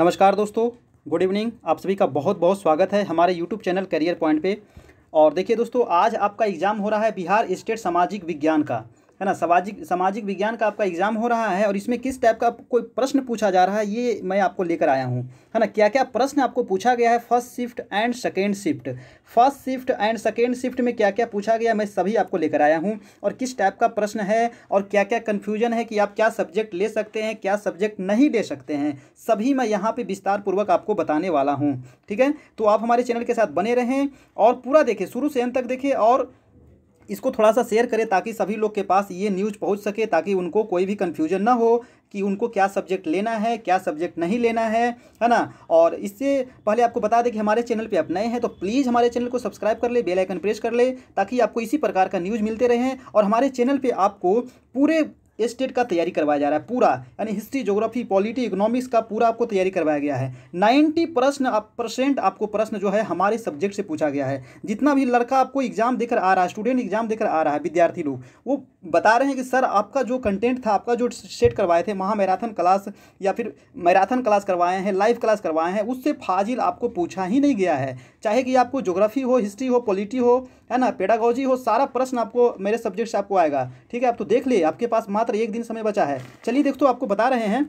नमस्कार दोस्तों good evening आप सभी का बहुत बहुत स्वागत है हमारे यूट्यूब चैनल करियर पॉइंट पे और देखिए दोस्तों आज आपका एग्ज़ाम हो रहा है बिहार स्टेट सामाजिक विज्ञान का है ना सामाजिक सामाजिक विज्ञान का आपका एग्ज़ाम हो रहा है और इसमें किस टाइप का कोई प्रश्न पूछा जा रहा है ये मैं आपको लेकर आया हूँ है ना क्या क्या प्रश्न आपको पूछा गया है first shift and second shift first shift and second shift में क्या क्या पूछा गया मैं सभी आपको लेकर आया हूँ और किस टाइप का प्रश्न है और क्या क्या कन्फ्यूजन है कि आप क्या सब्जेक्ट ले सकते हैं क्या सब्जेक्ट नहीं ले सकते हैं सभी मैं यहाँ पर विस्तारपूर्वक आपको बताने वाला हूँ ठीक है तो आप हमारे चैनल के साथ बने रहें और पूरा देखें शुरू से अंत तक देखें और इसको थोड़ा सा शेयर करें ताकि सभी लोग के पास ये न्यूज़ पहुंच सके ताकि उनको कोई भी कन्फ्यूजन ना हो कि उनको क्या सब्जेक्ट लेना है क्या सब्जेक्ट नहीं लेना है है ना और इससे पहले आपको बता दें कि हमारे चैनल पे आप नए हैं तो प्लीज़ हमारे चैनल को सब्सक्राइब कर ले बेल आइकन प्रेस कर ले ताकि आपको इसी प्रकार का न्यूज़ मिलते रहें और हमारे चैनल पे आपको पूरे स्टेट का तैयारी करवाया जा रहा है पूरा यानी हिस्ट्री जोग्राफी पॉलिटी इकोनॉमिक्स का पूरा आपको तैयारी करवाया गया है नाइन्टी प्रश्न परसेंट आपको प्रश्न जो है हमारे सब्जेक्ट से पूछा गया है जितना भी लड़का आपको एग्जाम देकर आ रहा है स्टूडेंट एग्जाम देकर आ रहा है विद्यार्थी लोग वो बता रहे हैं कि सर आपका जो कंटेंट था आपका जो सेट करवाए थे वहाँ मैराथन क्लास या फिर मैराथन क्लास करवाए हैं लाइव क्लास करवाए हैं उससे फाजिल आपको पूछा ही नहीं गया है चाहे कि आपको जोग्राफी हो हिस्ट्री हो पॉलिटी हो है ना पेडागोजी हो सारा प्रश्न आपको मेरे सब्जेक्ट से आपको आएगा ठीक है आप तो देख लिए आपके पास मात्र मात्र एक दिन समय बचा है चलिए देखो आपको बता रहे हैं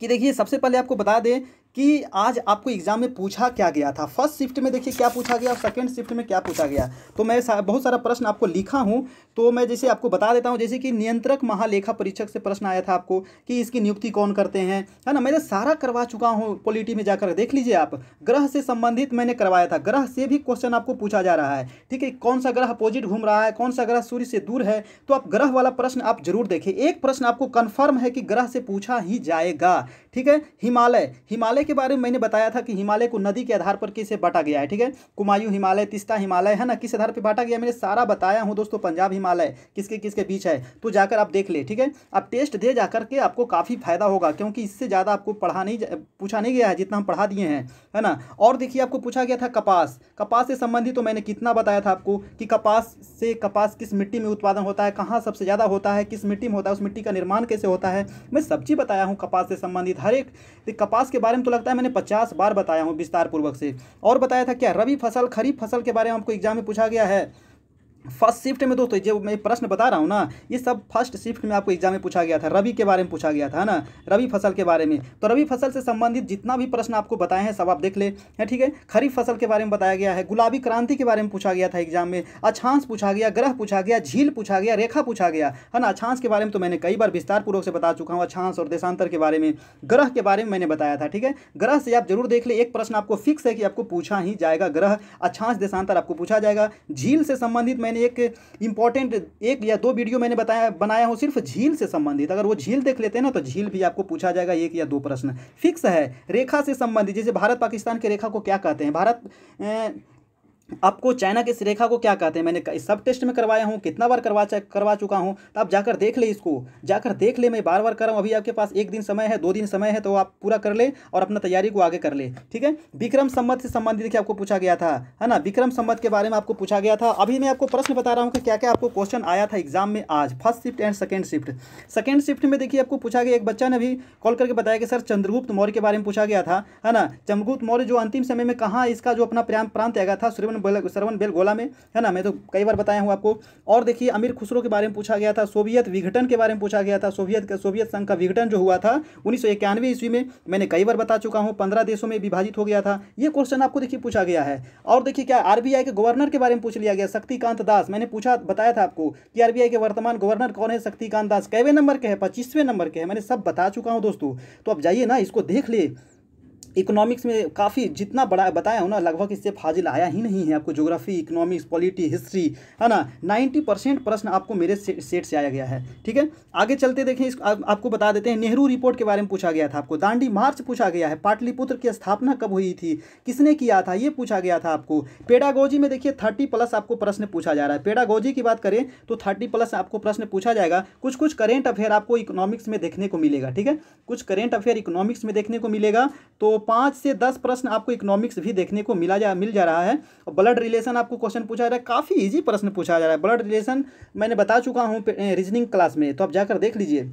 कि देखिए सबसे पहले आपको बता दें कि आज आपको एग्जाम में पूछा क्या गया था फर्स्ट शिफ्ट में देखिए क्या पूछा गया और सेकेंड शिफ्ट में क्या पूछा गया तो मैं सा, बहुत सारा प्रश्न आपको लिखा हूं तो मैं जैसे आपको बता देता हूं जैसे कि नियंत्रक महालेखा परीक्षक से प्रश्न आया था आपको कि इसकी नियुक्ति कौन करते हैं है ना मैंने सारा करवा चुका हूँ पॉलिटी में जाकर देख लीजिए आप ग्रह से संबंधित मैंने करवाया था ग्रह से भी क्वेश्चन आपको पूछा जा रहा है ठीक है कौन सा ग्रह अपोजिट घूम रहा है कौन सा ग्रह सूर्य से दूर है तो आप ग्रह वाला प्रश्न आप जरूर देखें एक प्रश्न आपको कन्फर्म है कि ग्रह से पूछा ही जाएगा ठीक है हिमालय हिमालय हिमालय के बारे में मैंने बताया था कि हिमालय को नदी के आधार पर किसे बांटा गया है ठीक है कुमायूं हिमालय तिस्ता हिमालय है ना किस आधार पर बांटा गया मैंने सारा बताया हूँ दोस्तों पंजाब हिमालय किसके किसके बीच है तो जाकर आप देख ले ठीक है आप टेस्ट दे जाकर के आपको काफ़ी फायदा होगा क्योंकि इससे ज़्यादा आपको पढ़ा नहीं पूछा नहीं गया है जितना हम पढ़ा दिए हैं है ना और देखिए आपको पूछा गया था कपास कपास से संबंधित तो मैंने कितना बताया था आपको कि कपास से कपास किस मिट्टी में उत्पादन होता है कहाँ सबसे ज़्यादा होता है किस मिट्टी में होता है उस मिट्टी का निर्माण कैसे होता है मैं सब चीज़ बताया हूँ कपास से संबंधित हर एक कपास के बारे में तो लगता है मैंने पचास बार बताया हूँ विस्तारपूर्वक से और बताया था क्या रबी फसल खरीफ फसल के बारे में आपको एग्जाम में पूछा गया है फर्स्ट शिफ्ट में दोस्तों तो जो मैं प्रश्न बता रहा हूँ ना ये सब फर्स्ट शिफ्ट में आपको एग्जाम में पूछा गया था रबी के बारे में पूछा गया था ना रबी फसल के बारे में तो रबी फसल से संबंधित जितना भी प्रश्न आपको बताए हैं सब आप देख ले है ठीक है खरीफ फसल के बारे में बताया गया है गुलाबी क्रांति के बारे में पूछा गया था एग्जाम में अच्छांस पूछा गया ग्रह पूछा गया झील पूछा गया रेखा पूछा गया है ना अच्छांस के बारे में तो मैंने कई बार विस्तारपूर्वक से बता चुका हूँ अच्छांस और देशांतर के बारे में ग्रह के बारे में मैंने बताया था ठीक है ग्रह से आप जरूर देख ले एक प्रश्न आपको फिक्स है कि आपको पूछा ही जाएगा ग्रह अच्छांस देशांतर आपको पूछा जाएगा झील से संबंधित मैंने मैंने एक इंपॉर्टेंट एक या दो वीडियो मैंने बताया बनाया हूँ सिर्फ झील से संबंधित अगर वो झील देख लेते हैं ना तो झील भी आपको पूछा जाएगा एक या दो प्रश्न फिक्स है रेखा से संबंधित जैसे भारत पाकिस्तान की रेखा को क्या कहते हैं भारत आपको चाइना की रेखा को क्या कहते हैं मैंने सब टेस्ट में करवाया हूँ कितना बार करवा करवा चुका हूँ तो आप जाकर देख ले इसको जाकर देख ले मैं बार बार कर रहा हूँ अभी आपके पास एक दिन समय है दो दिन समय है तो आप पूरा कर ले और अपना तैयारी को आगे कर ले ठीक है विक्रम संबत से संबंधित देखिए आपको पूछा गया था है ना विक्रम संबत के बारे में आपको पूछा गया था अभी मैं आपको प्रश्न बता रहा हूँ कि क्या क्या आपको क्वेश्चन आया था एग्जाम में आज first shift and second shift second shift में देखिए आपको पूछा गया एक बच्चा ने भी कॉल करके बताया कि सर चंद्रगुप्त मौर्य के बारे में पूछा गया था है ना चंद्रगुप्त मौर्य जो अंतिम समय में कहाँ इसका जो अपना प्रांत त्यागा था सूर्यवन बेल श्रवण बेल गोला में है ना मैं तो कई बार बताया हूँ आपको और देखिए अमीर खुसरो के बारे में पूछा गया था सोवियत विघटन के बारे में पूछा गया था सोवियत का सोवियत संघ का विघटन जो हुआ था उन्नीस ईस्वी में मैंने कई बार बता चुका हूँ पंद्रह देशों में विभाजित हो गया था ये क्वेश्चन आपको देखिए पूछा गया है और देखिए क्या आर के गवर्नर के बारे में पूछ लिया गया शक्तिकांत दास मैंने पूछा बताया था आपको कि आर के वर्तमान गवर्नर कौन है शक्तिकांत दास कैवे नंबर के है पच्चीसवें नंबर के है मैंने सब बता चुका हूँ दोस्तों तो आप जाइए ना इसको देख लिए इकोनॉमिक्स में काफ़ी जितना बड़ा बताया हो ना लगभग इससे फाजिल आया ही नहीं है आपको ज्योग्राफी इकोनॉमिक्स पॉलिटी हिस्ट्री है ना 90 परसेंट प्रश्न आपको मेरे से, सेट से आया गया है ठीक है आगे चलते देखें इस आप, आपको बता देते हैं नेहरू रिपोर्ट के बारे में पूछा गया था आपको दांडी मार्च पूछा गया है पाटलिपुत्र की स्थापना कब हुई थी किसने किया था ये पूछा गया था आपको पेडागोजी में देखिए थर्टी प्लस आपको प्रश्न पूछा जा रहा है पेडागोजी की बात करें तो थर्टी प्लस आपको प्रश्न पूछा जाएगा कुछ कुछ करेंट अफेयर आपको इकोनॉमिक्स में देखने को मिलेगा ठीक है कुछ करेंट अफेयर इकोनॉमिक्स में देखने को मिलेगा तो पाँच से दस प्रश्न आपको इकोनॉमिक्स भी देखने को मिला जा मिल जा रहा है और ब्लड रिलेशन आपको क्वेश्चन पूछा जा रहा है काफ़ी ईजी प्रश्न पूछा जा रहा है ब्लड रिलेशन मैंने बता चुका हूँ रीजनिंग क्लास में तो आप जाकर देख लीजिए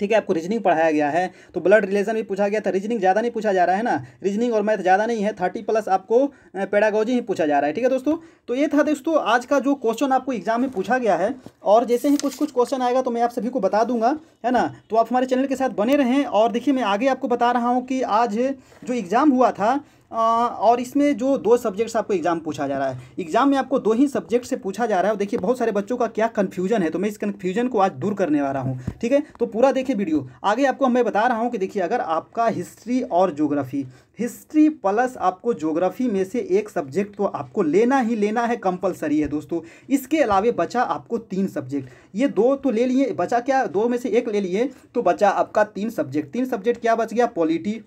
ठीक है आपको रीजनिंग पढ़ाया गया है तो ब्लड रिलेशन भी पूछा गया था रीजनिंग ज़्यादा नहीं पूछा जा रहा है ना रीजनिंग और मैथ ज़्यादा नहीं है थर्टी प्लस आपको पेडागोजी ही पूछा जा रहा है ठीक है दोस्तों तो ये था दोस्तों आज का जो क्वेश्चन आपको एग्जाम में पूछा गया है और जैसे ही कुछ कुछ क्वेश्चन आएगा तो मैं आप सभी को बता दूंगा है ना तो आप हमारे चैनल के साथ बने रहें और देखिए मैं आगे आपको बता रहा हूँ कि आज जो एग्ज़ाम हुआ था और इसमें जो दो सब्जेक्ट्स आपको एग्ज़ाम पूछा जा रहा है एग्ज़ाम में आपको दो ही सब्जेक्ट से पूछा जा रहा है और देखिए बहुत सारे बच्चों का क्या कन्फ्यूजन है तो मैं इस कन्फ्यूजन को आज दूर करने वाला हूँ ठीक है तो पूरा देखिए वीडियो आगे आपको मैं बता रहा हूँ कि देखिए अगर आपका हिस्ट्री और जोग्राफ़ी हिस्ट्री प्लस आपको जोग्राफी में से एक सब्जेक्ट तो आपको लेना ही लेना है कंपलसरी है दोस्तों इसके अलावे बचा आपको तीन सब्जेक्ट ये दो तो ले लिए बचा क्या दो में से एक ले लिए तो बचा आपका तीन सब्जेक्ट तीन सब्जेक्ट क्या बच गया पॉलिटी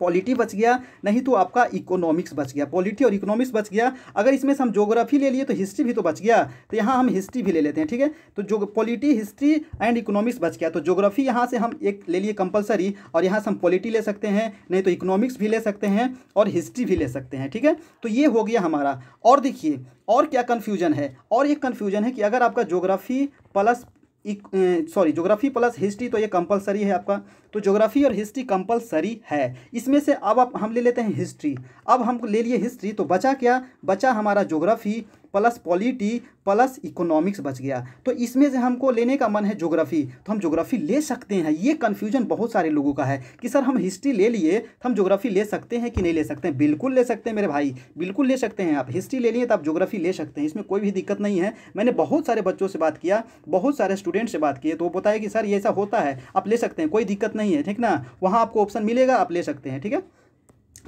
पॉलिटी बच गया नहीं तो आपका इकोनॉमिक्स बच गया पॉलिटी और इकोनॉमिक्स बच गया अगर इसमें से हम जोग्राफी ले लिए तो हिस्ट्री भी तो बच गया तो यहाँ हम हिस्ट्री भी ले लेते हैं ठीक है तो जो पॉलिटी हिस्ट्री एंड इकोनॉमिक्स बच गया तो जोग्राफी यहाँ से हम एक ले लिए कंपलसरी और यहाँ से हम पॉलिटी ले सकते हैं नहीं तो इकोनॉमिक्स भी ले सकते हैं और हिस्ट्री भी ले सकते हैं ठीक है तो ये हो गया हमारा और देखिए और क्या कन्फ्यूजन है और एक कन्फ्यूजन है कि अगर आपका geography plus sorry geography plus history तो ये कंपलसरी है आपका तो ज्योग्राफी और हिस्ट्री कंपलसरी है इसमें से अब आप हम ले लेते हैं हिस्ट्री अब हम ले लिए हिस्ट्री तो बचा क्या बचा हमारा geography plus polity plus economics बच गया तो इसमें से हमको लेने का मन है जोग्राफी तो हम जोग्राफी ले सकते हैं ये कन्फ्यूजन बहुत सारे लोगों का है कि सर हम हिस्ट्री ले लिए तो हम जोग्राफी ले सकते हैं कि नहीं ले सकते हैं बिल्कुल ले सकते हैं मेरे भाई बिल्कुल ले सकते हैं आप हिस्ट्री ले लिए तो आप ज्योग्राफी ले सकते हैं इसमें कोई भी दिक्कत नहीं है मैंने बहुत सारे बच्चों से बात किया बहुत सारे स्टूडेंट से बात किए तो वो बताया कि सर ये ऐसा होता है आप ले सकते हैं कोई दिक्कत नहीं है ठीक ना वहाँ आपको ऑप्शन मिलेगा आप ले सकते हैं ठीक है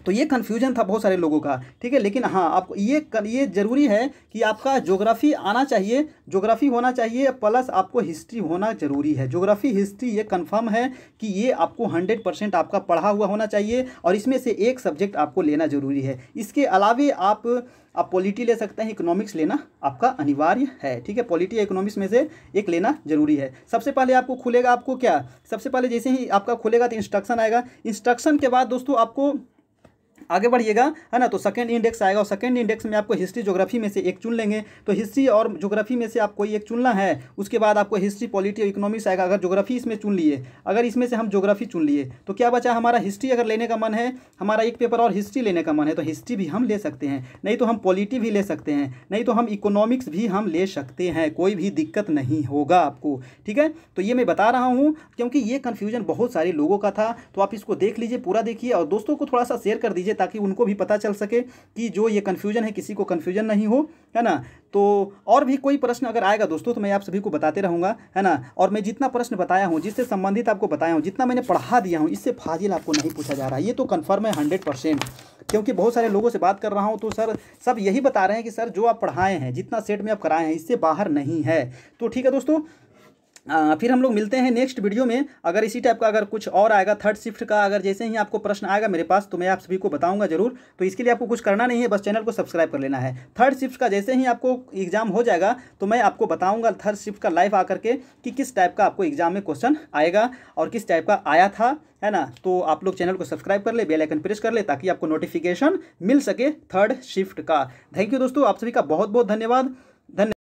तो ये कन्फ्यूजन था बहुत सारे लोगों का ठीक है लेकिन हाँ आपको ये ये ज़रूरी है कि आपका जोग्राफ़ी आना चाहिए जोग्राफ़ी होना चाहिए प्लस आपको हिस्ट्री होना ज़रूरी है जोग्राफ़ी हिस्ट्री ये कन्फर्म है कि ये आपको हंड्रेड परसेंट आपका पढ़ा हुआ होना चाहिए और इसमें से एक सब्जेक्ट आपको लेना ज़रूरी है इसके अलावे आप आप पॉलिटी ले सकते हैं इकोनॉमिक्स लेना आपका अनिवार्य है ठीक है पॉलिटी या इकोनॉमिक्स में से एक लेना जरूरी है सबसे पहले आपको खुलेगा आपको क्या सबसे पहले जैसे ही आपका खुलेगा तो इंस्ट्रक्शन आएगा इंस्ट्रक्शन के बाद दोस्तों आपको आगे बढ़िएगा है ना तो सेकेंड इंडेक्स आएगा और सेकेंड इंडेक्स में आपको हिस्ट्री जोग्राफी में से एक चुन लेंगे तो हिस्ट्री और जोग्राफी में से आपको एक चुनना है उसके बाद आपको हिस्ट्री पॉलिटी और इकोनॉमिक्स आएगा अगर जोग्राफी इसमें चुन लिए अगर इसमें से हम जोग्राफी चुन लिए तो क्या बचा हमारा हिस्ट्री अगर लेने का मन है हमारा एक पेपर और हिस्ट्री लेने का मन है तो हिस्ट्री भी हम ले सकते हैं नहीं तो हम पॉलिटी भी ले सकते हैं नहीं तो हम इकोनॉमिक्स भी हम ले सकते हैं कोई भी दिक्कत नहीं होगा आपको ठीक है तो ये मैं बता रहा हूँ क्योंकि ये कन्फ्यूजन बहुत सारे लोगों का था तो आप इसको देख लीजिए पूरा देखिए और दोस्तों को थोड़ा सा शेयर कर दीजिए ताकि उनको भी पता चल सके कि जो ये कन्फ्यूजन है किसी को कन्फ्यूजन नहीं हो है ना तो और भी कोई प्रश्न अगर आएगा दोस्तों तो मैं आप सभी को बताते रहूँगा है ना और मैं जितना प्रश्न बताया हूँ जिससे संबंधित आपको बताया हूँ जितना मैंने पढ़ा दिया हूँ इससे फाजिल आपको नहीं पूछा जा रहा ये तो कन्फर्म है हंड्रेड परसेंट क्योंकि बहुत सारे लोगों से बात कर रहा हूँ तो सर सब यही बता रहे हैं कि सर जो आप पढ़ाए हैं जितना सेट में आप कराए हैं इससे बाहर नहीं है तो ठीक है दोस्तों आ, फिर हम लोग मिलते हैं नेक्स्ट वीडियो में अगर इसी टाइप का अगर कुछ और आएगा थर्ड शिफ्ट का अगर जैसे ही आपको प्रश्न आएगा मेरे पास तो मैं आप सभी को बताऊंगा जरूर तो इसके लिए आपको कुछ करना नहीं है बस चैनल को सब्सक्राइब कर लेना है थर्ड शिफ्ट का जैसे ही आपको एग्जाम हो जाएगा तो मैं आपको बताऊँगा थर्ड शिफ्ट का लाइव आकर के कि किस टाइप का आपको एग्जाम में क्वेश्चन आएगा और किस टाइप का आया था है ना तो आप लोग चैनल को सब्सक्राइब कर ले बेल आइकन प्रेस कर ले ताकि आपको नोटिफिकेशन मिल सके थर्ड शिफ्ट का थैंक यू दोस्तों आप सभी का बहुत बहुत धन्यवाद धन्यवाद